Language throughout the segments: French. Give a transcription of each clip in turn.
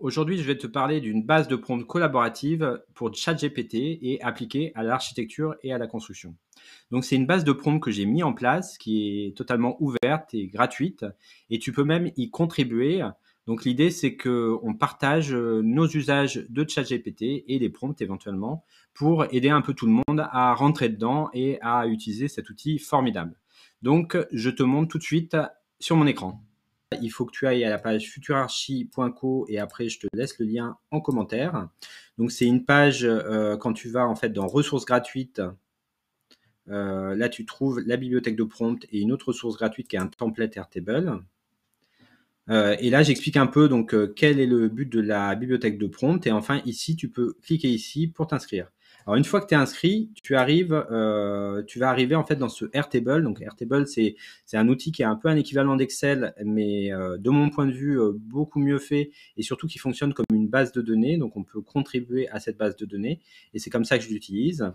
Aujourd'hui, je vais te parler d'une base de prompt collaborative pour ChatGPT et appliquée à l'architecture et à la construction. Donc, c'est une base de prompt que j'ai mis en place qui est totalement ouverte et gratuite et tu peux même y contribuer. Donc, l'idée, c'est qu'on partage euh, nos usages de ChatGPT et des prompts éventuellement pour aider un peu tout le monde à rentrer dedans et à utiliser cet outil formidable. Donc, je te montre tout de suite sur mon écran il faut que tu ailles à la page futurarchie.co et après je te laisse le lien en commentaire. Donc c'est une page euh, quand tu vas en fait dans ressources gratuites. Euh, là, tu trouves la bibliothèque de prompt et une autre ressource gratuite qui est un template Airtable. Euh, et là, j'explique un peu donc quel est le but de la bibliothèque de prompt. Et enfin, ici, tu peux cliquer ici pour t'inscrire. Alors une fois que tu es inscrit, tu arrives, euh, tu vas arriver en fait dans ce Airtable. Donc Airtable, c'est c'est un outil qui est un peu un équivalent d'Excel, mais euh, de mon point de vue euh, beaucoup mieux fait et surtout qui fonctionne comme une base de données. Donc on peut contribuer à cette base de données et c'est comme ça que je l'utilise.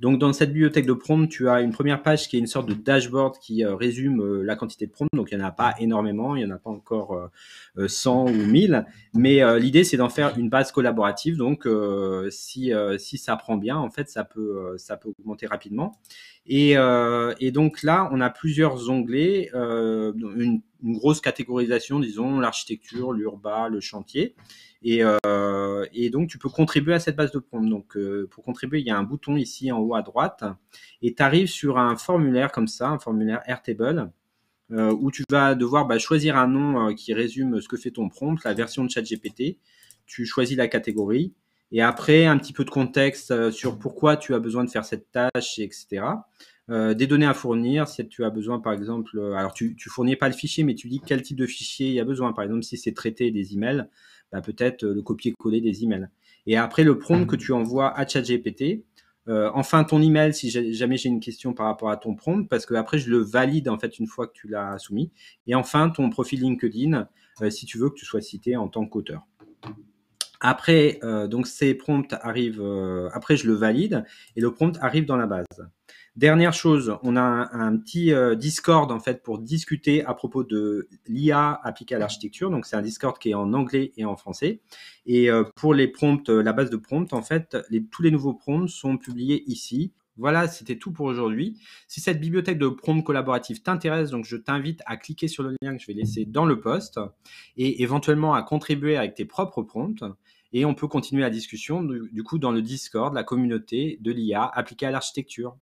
Donc dans cette bibliothèque de prompt, tu as une première page qui est une sorte de dashboard qui euh, résume euh, la quantité de prompts. Donc il n'y en a pas énormément, il n'y en a pas encore 100 euh, ou 1000. Mais l'idée, c'est d'en faire une base collaborative. Donc si, si ça prend bien, en fait, ça peut, ça peut augmenter rapidement. Et, donc là, on a plusieurs onglets, une, grosse catégorisation, disons, l'architecture, l'urba, le chantier. Et, et donc, tu peux contribuer à cette base de prompt. Donc, euh, pour contribuer, il y a un bouton ici en haut à droite. Et tu arrives sur un formulaire comme ça, un formulaire Airtable. Euh, où tu vas devoir bah, choisir un nom euh, qui résume ce que fait ton prompt, la version de ChatGPT. Tu choisis la catégorie et après un petit peu de contexte sur pourquoi tu as besoin de faire cette tâche, etc. des données à fournir, si tu as besoin par exemple, alors tu, fournis pas le fichier, mais tu dis quel type de fichier il y a besoin. Par exemple, si c'est traité des emails, bah, peut-être euh, le copier-coller des emails. Et après, le prompt que mmh. tu envoies à ChatGPT, euh, enfin ton email si jamais j'ai une question par rapport à ton prompt, parce que après je le valide en fait une fois que tu l'as soumis. Et enfin ton profil LinkedIn euh, si tu veux que tu sois cité en tant qu'auteur. Après, euh, donc ces prompts arrivent, euh, après je le valide et le prompt arrive dans la base. Dernière chose, on a un, petit euh, Discord en fait pour discuter à propos de l'IA appliquée à l'architecture. Donc c'est un Discord qui est en anglais et en français. Et pour les prompts, la base de prompts, en fait, tous les nouveaux prompts sont publiés ici. Voilà, c'était tout pour aujourd'hui. Si cette bibliothèque de prompts collaboratifs t'intéresse, donc je t'invite à cliquer sur le lien que je vais laisser dans le post et éventuellement à contribuer avec tes propres prompts. Et on peut continuer la discussion du, coup dans le Discord, la communauté de l'IA appliquée à l'architecture.